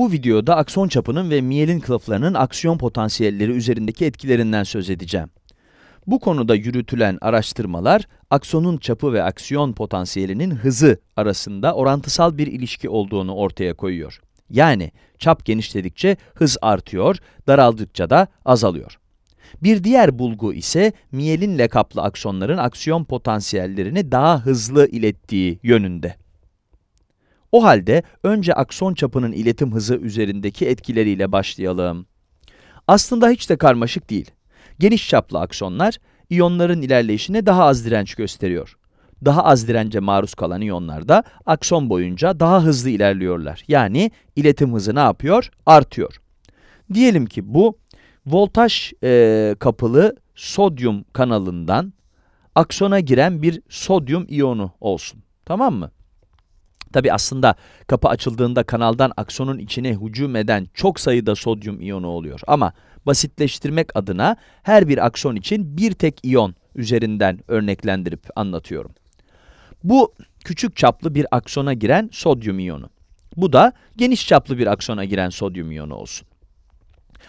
Bu videoda akson çapının ve miyelin kılıflarının aksiyon potansiyelleri üzerindeki etkilerinden söz edeceğim. Bu konuda yürütülen araştırmalar, aksonun çapı ve aksiyon potansiyelinin hızı arasında orantısal bir ilişki olduğunu ortaya koyuyor. Yani çap genişledikçe hız artıyor, daraldıkça da azalıyor. Bir diğer bulgu ise miyelin kaplı aksonların aksiyon potansiyellerini daha hızlı ilettiği yönünde. O halde önce akson çapının iletim hızı üzerindeki etkileriyle başlayalım. Aslında hiç de karmaşık değil. Geniş çaplı aksonlar, iyonların ilerleyişine daha az direnç gösteriyor. Daha az dirence maruz kalan iyonlar da akson boyunca daha hızlı ilerliyorlar. Yani iletim hızı ne yapıyor? Artıyor. Diyelim ki bu voltaj e, kapılı sodyum kanalından aksona giren bir sodyum iyonu olsun. Tamam mı? Tabi aslında kapı açıldığında kanaldan aksonun içine hücum eden çok sayıda sodyum iyonu oluyor. Ama basitleştirmek adına her bir akson için bir tek iyon üzerinden örneklendirip anlatıyorum. Bu küçük çaplı bir aksona giren sodyum iyonu. Bu da geniş çaplı bir aksona giren sodyum iyonu olsun.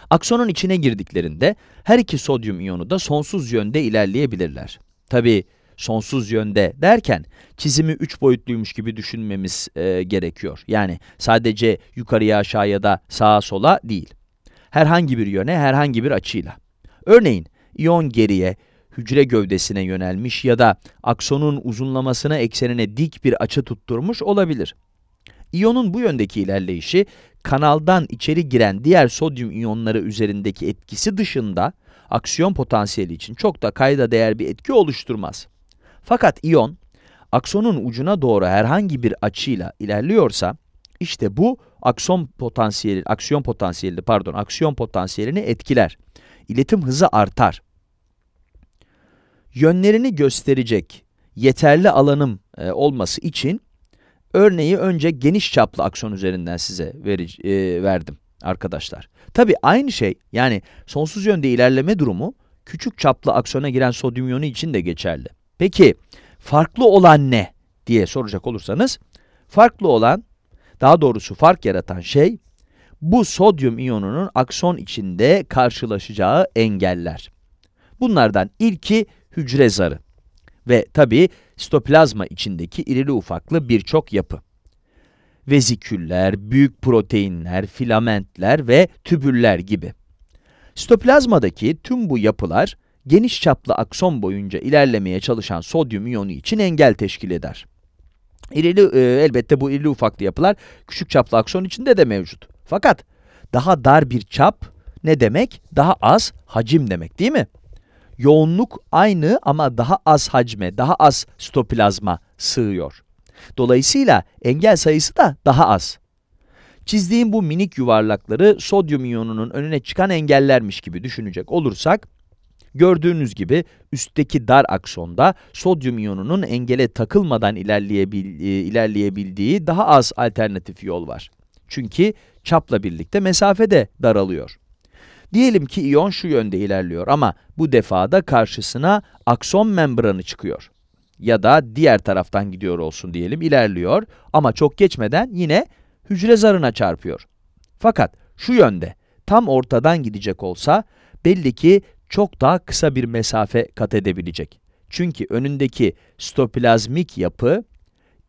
Aksonun içine girdiklerinde her iki sodyum iyonu da sonsuz yönde ilerleyebilirler. Tabii sonsuz yönde derken çizimi 3 boyutluymuş gibi düşünmemiz e, gerekiyor. Yani sadece yukarıya aşağıya da sağa sola değil. Herhangi bir yöne herhangi bir açıyla. Örneğin iyon geriye hücre gövdesine yönelmiş ya da aksonun uzunlamasına eksenine dik bir açı tutturmuş olabilir. İyonun bu yöndeki ilerleyişi kanaldan içeri giren diğer sodyum iyonları üzerindeki etkisi dışında aksiyon potansiyeli için çok da kayda değer bir etki oluşturmaz. Fakat iyon aksonun ucuna doğru herhangi bir açıyla ilerliyorsa işte bu akson potansiyeli, aksiyon potansiyeli pardon, aksiyon potansiyelini etkiler. İletim hızı artar. Yönlerini gösterecek yeterli alanım e, olması için örneği önce geniş çaplı aksiyon üzerinden size veri, e, verdim arkadaşlar. Tabi aynı şey yani sonsuz yönde ilerleme durumu küçük çaplı aksona giren sodyum iyonu için de geçerli. Peki farklı olan ne diye soracak olursanız farklı olan daha doğrusu fark yaratan şey bu sodyum iyonunun akson içinde karşılaşacağı engeller. Bunlardan ilki hücre zarı ve tabi sitoplazma içindeki irili ufaklı birçok yapı. Veziküller, büyük proteinler, filamentler ve tübüller gibi. Sitoplazmadaki tüm bu yapılar geniş çaplı akson boyunca ilerlemeye çalışan sodyum iyonu için engel teşkil eder. İrili, e, elbette bu irili ufaklı yapılar küçük çaplı akson içinde de mevcut. Fakat daha dar bir çap ne demek? Daha az hacim demek değil mi? Yoğunluk aynı ama daha az hacme, daha az stoplazma sığıyor. Dolayısıyla engel sayısı da daha az. Çizdiğim bu minik yuvarlakları sodyum iyonunun önüne çıkan engellermiş gibi düşünecek olursak, Gördüğünüz gibi üstteki dar aksonda sodyum iyonunun engele takılmadan ilerleyebil e, ilerleyebildiği daha az alternatif yol var. Çünkü çapla birlikte mesafe de daralıyor. Diyelim ki iyon şu yönde ilerliyor ama bu defada karşısına akson membranı çıkıyor. Ya da diğer taraftan gidiyor olsun diyelim ilerliyor ama çok geçmeden yine hücre zarına çarpıyor. Fakat şu yönde tam ortadan gidecek olsa belli ki çok daha kısa bir mesafe kat edebilecek. Çünkü önündeki stoplazmik yapı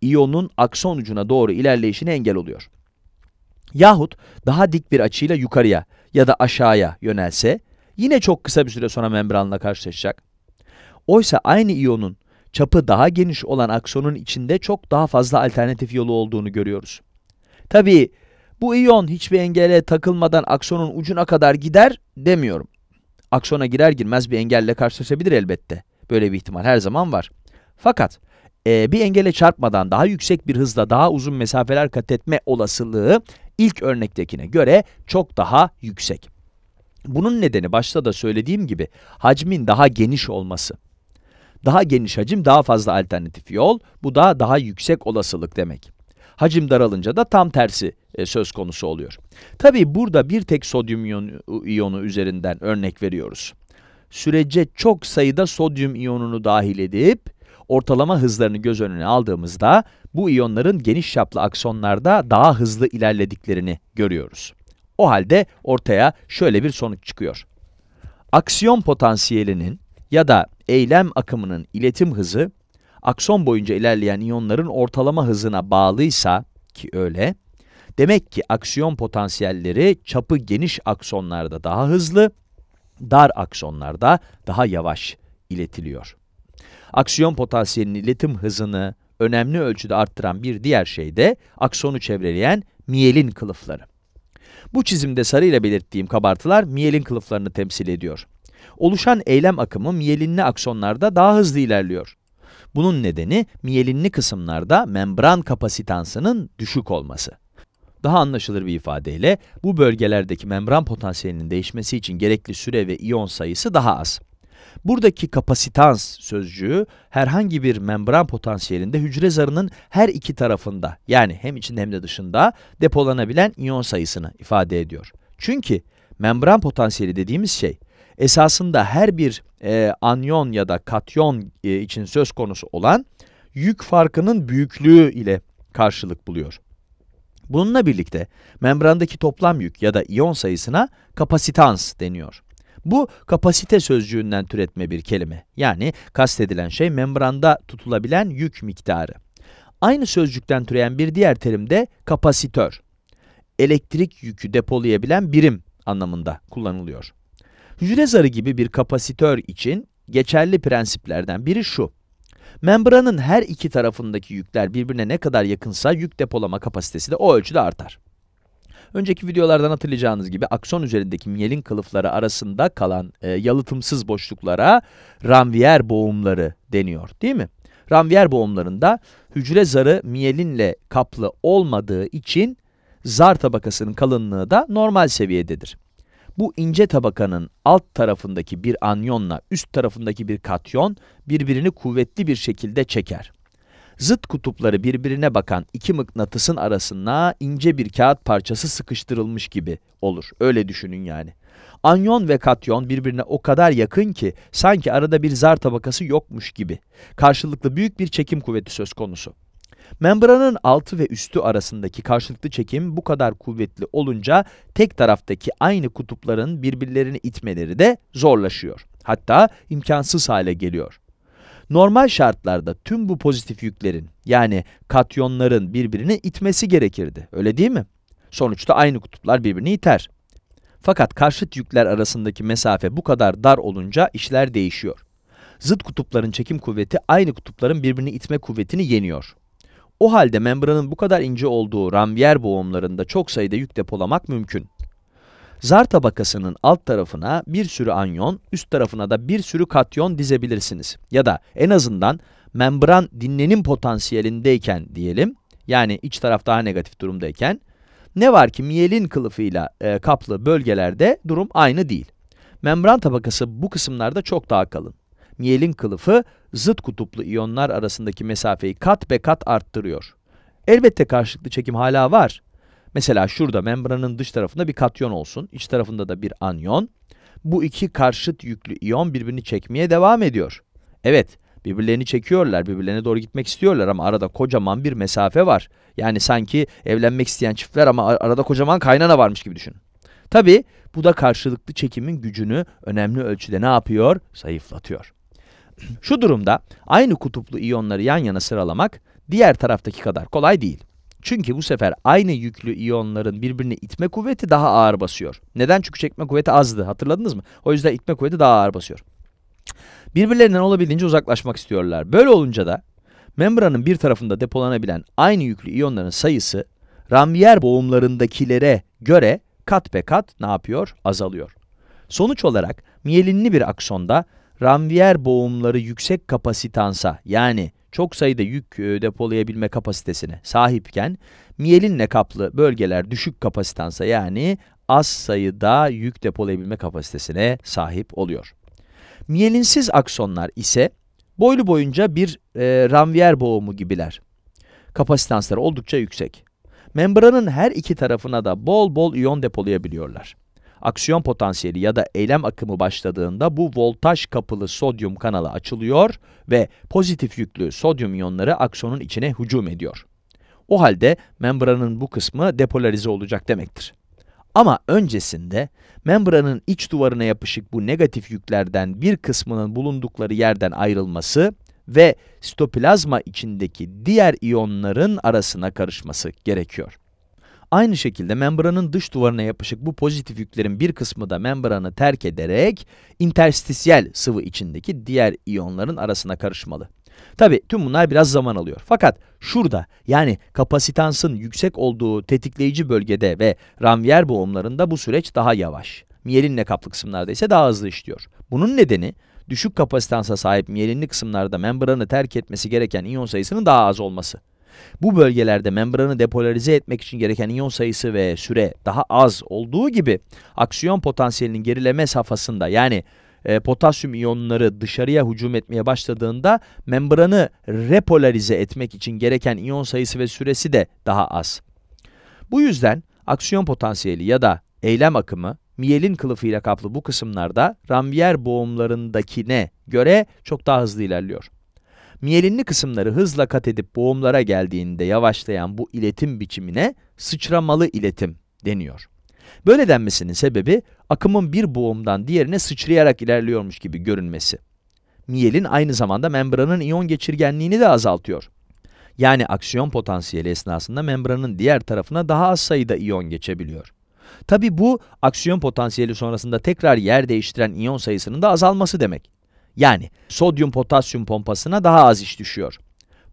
iyonun akson ucuna doğru ilerleyişini engel oluyor. Yahut daha dik bir açıyla yukarıya ya da aşağıya yönelse yine çok kısa bir süre sonra membranla karşılaşacak. Oysa aynı iyonun çapı daha geniş olan aksonun içinde çok daha fazla alternatif yolu olduğunu görüyoruz. Tabii bu iyon hiçbir engele takılmadan aksonun ucuna kadar gider demiyorum aksona girer girmez bir engelle karşılaşabilir elbette. Böyle bir ihtimal her zaman var. Fakat e, bir engele çarpmadan daha yüksek bir hızla daha uzun mesafeler kat etme olasılığı ilk örnektekine göre çok daha yüksek. Bunun nedeni başta da söylediğim gibi hacmin daha geniş olması. Daha geniş hacim daha fazla alternatif yol, bu da daha yüksek olasılık demek. Hacim daralınca da tam tersi e, söz konusu oluyor. Tabi burada bir tek sodyum iyonu, iyonu üzerinden örnek veriyoruz. Sürece çok sayıda sodyum iyonunu dahil edip ortalama hızlarını göz önüne aldığımızda bu iyonların geniş çaplı aksonlarda daha hızlı ilerlediklerini görüyoruz. O halde ortaya şöyle bir sonuç çıkıyor. Aksiyon potansiyelinin ya da eylem akımının iletim hızı akson boyunca ilerleyen iyonların ortalama hızına bağlıysa ki öyle, demek ki aksiyon potansiyelleri çapı geniş aksonlarda daha hızlı, dar aksonlarda daha yavaş iletiliyor. Aksiyon potansiyelinin iletim hızını önemli ölçüde arttıran bir diğer şey de aksonu çevreleyen miyelin kılıfları. Bu çizimde sarıyla belirttiğim kabartılar miyelin kılıflarını temsil ediyor. Oluşan eylem akımı miyelinli aksonlarda daha hızlı ilerliyor. Bunun nedeni miyelinli kısımlarda membran kapasitansının düşük olması. Daha anlaşılır bir ifadeyle, bu bölgelerdeki membran potansiyelinin değişmesi için gerekli süre ve iyon sayısı daha az. Buradaki kapasitans sözcüğü herhangi bir membran potansiyelinde hücre zarının her iki tarafında yani hem içinde hem de dışında depolanabilen iyon sayısını ifade ediyor. Çünkü membran potansiyeli dediğimiz şey esasında her bir e, anyon ya da katyon e, için söz konusu olan yük farkının büyüklüğü ile karşılık buluyor. Bununla birlikte membrandaki toplam yük ya da iyon sayısına kapasitans deniyor. Bu kapasite sözcüğünden türetme bir kelime. Yani kastedilen şey membranda tutulabilen yük miktarı. Aynı sözcükten türeyen bir diğer terim de kapasitör. Elektrik yükü depolayabilen birim anlamında kullanılıyor. Hücre zarı gibi bir kapasitör için geçerli prensiplerden biri şu. Membranın her iki tarafındaki yükler birbirine ne kadar yakınsa yük depolama kapasitesi de o ölçüde artar. Önceki videolardan hatırlayacağınız gibi akson üzerindeki miyelin kılıfları arasında kalan e, yalıtımsız boşluklara Ranvier boğumları deniyor değil mi? Ranvier boğumlarında hücre zarı miyelinle kaplı olmadığı için zar tabakasının kalınlığı da normal seviyededir. Bu ince tabakanın alt tarafındaki bir anyonla üst tarafındaki bir katyon birbirini kuvvetli bir şekilde çeker. Zıt kutupları birbirine bakan iki mıknatısın arasına ince bir kağıt parçası sıkıştırılmış gibi olur. Öyle düşünün yani. Anyon ve katyon birbirine o kadar yakın ki sanki arada bir zar tabakası yokmuş gibi. Karşılıklı büyük bir çekim kuvveti söz konusu. Membranın altı ve üstü arasındaki karşılıklı çekim bu kadar kuvvetli olunca tek taraftaki aynı kutupların birbirlerini itmeleri de zorlaşıyor. Hatta imkansız hale geliyor. Normal şartlarda tüm bu pozitif yüklerin yani katyonların birbirini itmesi gerekirdi. Öyle değil mi? Sonuçta aynı kutuplar birbirini iter. Fakat karşıt yükler arasındaki mesafe bu kadar dar olunca işler değişiyor. Zıt kutupların çekim kuvveti aynı kutupların birbirini itme kuvvetini yeniyor. O halde membranın bu kadar ince olduğu Rambier boğumlarında çok sayıda yük depolamak mümkün. Zar tabakasının alt tarafına bir sürü anyon, üst tarafına da bir sürü katyon dizebilirsiniz. Ya da en azından membran dinlenim potansiyelindeyken diyelim, yani iç taraf daha negatif durumdayken, ne var ki miyelin kılıfıyla e, kaplı bölgelerde durum aynı değil. Membran tabakası bu kısımlarda çok daha kalın. Mielin kılıfı zıt kutuplu iyonlar arasındaki mesafeyi kat be kat arttırıyor. Elbette karşılıklı çekim hala var. Mesela şurada membranın dış tarafında bir katyon olsun, iç tarafında da bir anyon. Bu iki karşıt yüklü iyon birbirini çekmeye devam ediyor. Evet, birbirlerini çekiyorlar, birbirlerine doğru gitmek istiyorlar ama arada kocaman bir mesafe var. Yani sanki evlenmek isteyen çiftler ama arada kocaman kaynana varmış gibi düşün. Tabi bu da karşılıklı çekimin gücünü önemli ölçüde ne yapıyor? Zayıflatıyor. Şu durumda aynı kutuplu iyonları yan yana sıralamak diğer taraftaki kadar kolay değil. Çünkü bu sefer aynı yüklü iyonların birbirini itme kuvveti daha ağır basıyor. Neden? Çünkü çekme kuvveti azdı. Hatırladınız mı? O yüzden itme kuvveti daha ağır basıyor. Birbirlerinden olabildiğince uzaklaşmak istiyorlar. Böyle olunca da membranın bir tarafında depolanabilen aynı yüklü iyonların sayısı Rambier boğumlarındakilere göre kat be kat ne yapıyor? Azalıyor. Sonuç olarak miyelinli bir aksonda Ranvier boğumları yüksek kapasitansa yani çok sayıda yük e, depolayabilme kapasitesine sahipken miyelinle kaplı bölgeler düşük kapasitansa yani az sayıda yük depolayabilme kapasitesine sahip oluyor. Miyelinsiz aksonlar ise boylu boyunca bir e, Ranvier boğumu gibiler. Kapasitansları oldukça yüksek. Membranın her iki tarafına da bol bol iyon depolayabiliyorlar aksiyon potansiyeli ya da eylem akımı başladığında bu voltaj kapılı sodyum kanalı açılıyor ve pozitif yüklü sodyum iyonları aksonun içine hücum ediyor. O halde membranın bu kısmı depolarize olacak demektir. Ama öncesinde membranın iç duvarına yapışık bu negatif yüklerden bir kısmının bulundukları yerden ayrılması ve sitoplazma içindeki diğer iyonların arasına karışması gerekiyor. Aynı şekilde membranın dış duvarına yapışık bu pozitif yüklerin bir kısmı da membranı terk ederek interstisyel sıvı içindeki diğer iyonların arasına karışmalı. Tabi tüm bunlar biraz zaman alıyor. Fakat şurada yani kapasitansın yüksek olduğu tetikleyici bölgede ve Ranvier boğumlarında bu süreç daha yavaş. Miyelinle kaplı kısımlarda ise daha hızlı işliyor. Bunun nedeni düşük kapasitansa sahip miyelinli kısımlarda membranı terk etmesi gereken iyon sayısının daha az olması. Bu bölgelerde membranı depolarize etmek için gereken iyon sayısı ve süre daha az olduğu gibi aksiyon potansiyelinin gerileme safhasında yani e, potasyum iyonları dışarıya hücum etmeye başladığında membranı repolarize etmek için gereken iyon sayısı ve süresi de daha az. Bu yüzden aksiyon potansiyeli ya da eylem akımı miyelin kılıfıyla kaplı bu kısımlarda Rambier boğumlarındakine göre çok daha hızlı ilerliyor. Miyelinli kısımları hızla kat edip boğumlara geldiğinde yavaşlayan bu iletim biçimine sıçramalı iletim deniyor. Böyle denmesinin sebebi akımın bir boğumdan diğerine sıçrayarak ilerliyormuş gibi görünmesi. Miyelin aynı zamanda membranın iyon geçirgenliğini de azaltıyor. Yani aksiyon potansiyeli esnasında membranın diğer tarafına daha az sayıda iyon geçebiliyor. Tabi bu aksiyon potansiyeli sonrasında tekrar yer değiştiren iyon sayısının da azalması demek. Yani sodyum potasyum pompasına daha az iş düşüyor.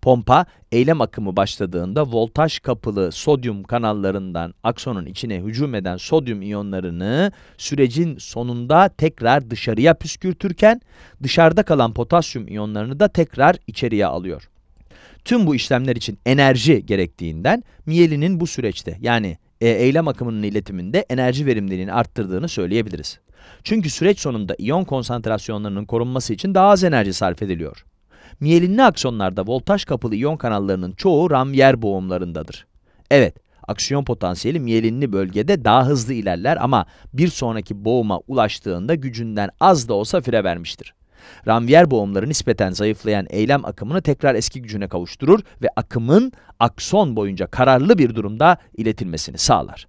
Pompa eylem akımı başladığında voltaj kapılı sodyum kanallarından aksonun içine hücum eden sodyum iyonlarını sürecin sonunda tekrar dışarıya püskürtürken dışarıda kalan potasyum iyonlarını da tekrar içeriye alıyor. Tüm bu işlemler için enerji gerektiğinden miyelinin bu süreçte yani e, eylem akımının iletiminde enerji verimliliğini arttırdığını söyleyebiliriz. Çünkü süreç sonunda iyon konsantrasyonlarının korunması için daha az enerji sarf ediliyor. Miyelinli aksonlarda voltaj kapılı iyon kanallarının çoğu ramier boğumlarındadır. Evet, aksiyon potansiyeli miyelinli bölgede daha hızlı ilerler ama bir sonraki boğuma ulaştığında gücünden az da olsa fire vermiştir. Ranvier boğumları nispeten zayıflayan eylem akımını tekrar eski gücüne kavuşturur ve akımın akson boyunca kararlı bir durumda iletilmesini sağlar.